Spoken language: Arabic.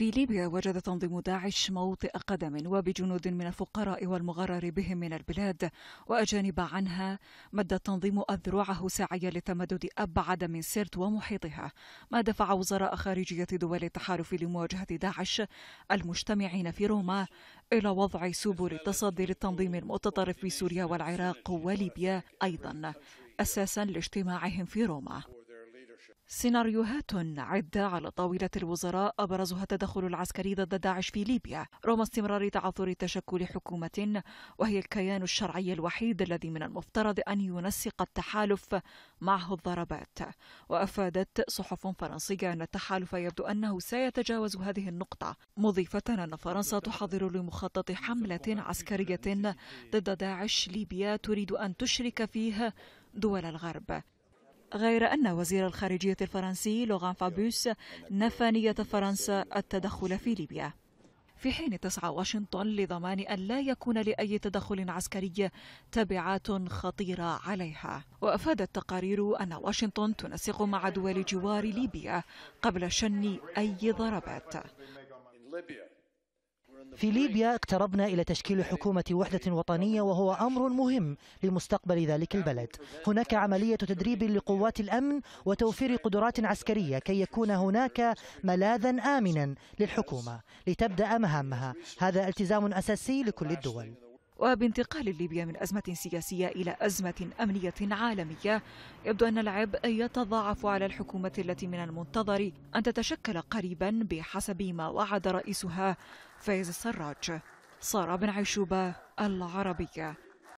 في ليبيا وجد تنظيم داعش موطئ قدم وبجنود من الفقراء والمغرر بهم من البلاد وأجانب عنها مد التنظيم أذرعه سعيا للتمدد أبعد من سرت ومحيطها ما دفع وزراء خارجية دول التحالف لمواجهة داعش المجتمعين في روما إلى وضع سبل التصدي للتنظيم المتطرف في سوريا والعراق وليبيا أيضا أساسا لاجتماعهم في روما سيناريوهات عدة على طاولة الوزراء أبرزها التدخل العسكري ضد داعش في ليبيا رغم استمرار تعثر تشكل حكومة وهي الكيان الشرعي الوحيد الذي من المفترض أن ينسق التحالف معه الضربات وأفادت صحف فرنسية أن التحالف يبدو أنه سيتجاوز هذه النقطة مضيفة أن فرنسا تحضر لمخطط حملة عسكرية ضد داعش ليبيا تريد أن تشرك فيها دول الغرب غير أن وزير الخارجية الفرنسي لوغان فابوس نفى نية فرنسا التدخل في ليبيا في حين تسعى واشنطن لضمان أن لا يكون لأي تدخل عسكري تبعات خطيرة عليها وأفادت تقارير أن واشنطن تنسق مع دول جوار ليبيا قبل شن أي ضربات في ليبيا اقتربنا إلى تشكيل حكومة وحدة وطنية وهو أمر مهم لمستقبل ذلك البلد هناك عملية تدريب لقوات الأمن وتوفير قدرات عسكرية كي يكون هناك ملاذا آمنا للحكومة لتبدأ مهامها هذا التزام أساسي لكل الدول وبانتقال ليبيا من أزمة سياسية إلى أزمة أمنية عالمية يبدو أن العبء يتضاعف على الحكومة التي من المنتظر أن تتشكل قريبا بحسب ما وعد رئيسها فايز السراج سارة بن عيشوبة العربية